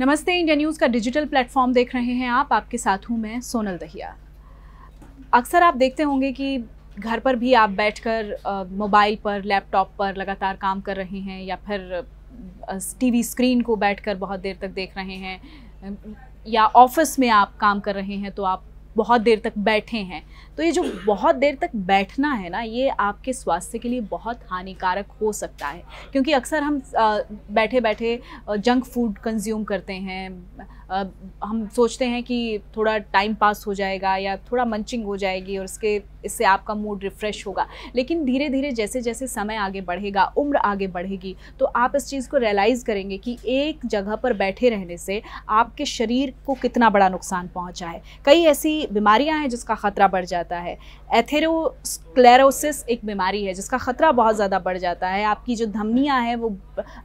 नमस्ते India news का digital platform देख रहे हैं आप आपके साथ हूं मैं सोनल दहिया अक्सर आप देखते होंगे कि घर पर भी आप बैठकर मोबाइल पर लैपटॉप पर लगातार काम कर रहे हैं या फिर टीवी स्क्रीन को बैठकर बहुत देर तक देख रहे हैं या ऑफिस में आप काम कर रहे हैं तो आप बहुत देर तक बैठे हैं तो ये जो बहुत देर तक बैठना है ना ये आपके स्वास्थ्य के लिए बहुत हानिकारक हो सकता है क्योंकि अक्सर हम बैठे बैठे जंक फूड कंज्यूम करते हैं हम सोचते हैं कि थोड़ा टाइम पास हो जाएगा या थोड़ा मंचिंग हो जाएगी और उसके इससे आपका मूड रिफ्रेश होगा लेकिन धीरे धीरे जैसे जैसे समय आगे बढ़ेगा उम्र आगे बढ़ेगी तो आप इस चीज़ को रियलाइज़ करेंगे कि एक जगह पर बैठे रहने से आपके शरीर को कितना बड़ा नुकसान पहुँचा है कई ऐसी बीमारियाँ हैं जिसका ख़तरा बढ़ जाता है एथेरोस्क्लेरोसिस एक बीमारी है जिसका ख़तरा बहुत ज़्यादा बढ़ जाता है आपकी जो धमनियाँ हैं वो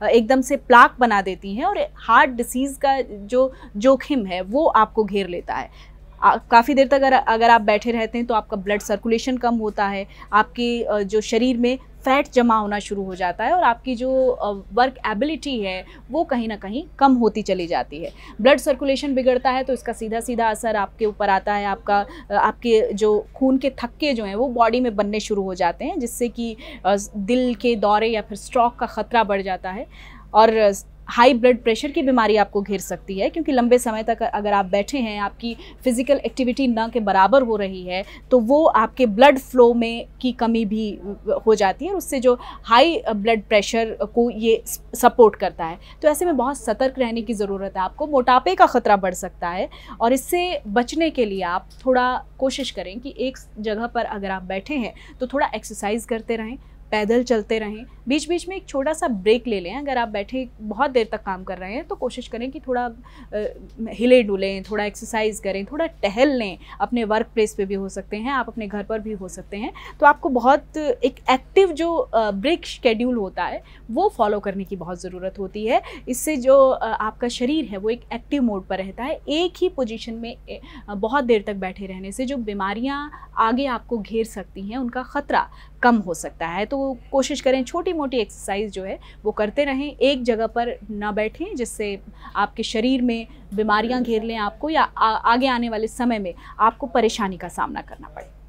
एकदम से प्लाक बना देती हैं और हार्ट डिसीज़ का जो जोखिम है वो आपको घेर लेता है काफ़ी देर तक अगर अगर आप बैठे रहते हैं तो आपका ब्लड सर्कुलेशन कम होता है आपकी जो शरीर में फैट जमा होना शुरू हो जाता है और आपकी जो वर्क एबिलिटी है वो कहीं ना कहीं कम होती चली जाती है ब्लड सर्कुलेशन बिगड़ता है तो इसका सीधा सीधा असर आपके ऊपर आता है आपका आपके जो खून के थक्के जो हैं वो बॉडी में बनने शुरू हो जाते हैं जिससे कि दिल के दौरे या फिर स्ट्रोक का ख़तरा बढ़ जाता है और हाई ब्लड प्रेशर की बीमारी आपको घेर सकती है क्योंकि लंबे समय तक अगर आप बैठे हैं आपकी फिजिकल एक्टिविटी न के बराबर हो रही है तो वो आपके ब्लड फ्लो में की कमी भी हो जाती है उससे जो हाई ब्लड प्रेशर को ये सपोर्ट करता है तो ऐसे में बहुत सतर्क रहने की ज़रूरत है आपको मोटापे का ख़तरा बढ़ सकता है और इससे बचने के लिए आप थोड़ा कोशिश करें कि एक जगह पर अगर आप बैठे हैं तो थोड़ा एक्सरसाइज करते रहें पैदल चलते रहें बीच बीच में एक छोटा सा ब्रेक ले लें अगर आप बैठे बहुत देर तक काम कर रहे हैं तो कोशिश करें कि थोड़ा हिले डुलें थोड़ा एक्सरसाइज करें थोड़ा टहल लें अपने वर्क प्लेस पर भी हो सकते हैं आप अपने घर पर भी हो सकते हैं तो आपको बहुत एक एक्टिव जो ब्रेक शेड्यूल होता है वो फॉलो करने की बहुत ज़रूरत होती है इससे जो आपका शरीर है वो एक एक्टिव मोड पर रहता है एक ही पोजिशन में बहुत देर तक बैठे रहने से जो बीमारियाँ आगे आपको घेर सकती हैं उनका ख़तरा कम हो सकता है तो कोशिश करें छोटी मोटी एक्सरसाइज जो है वो करते रहें एक जगह पर ना बैठें जिससे आपके शरीर में बीमारियां घेर लें आपको या आ, आगे आने वाले समय में आपको परेशानी का सामना करना पड़े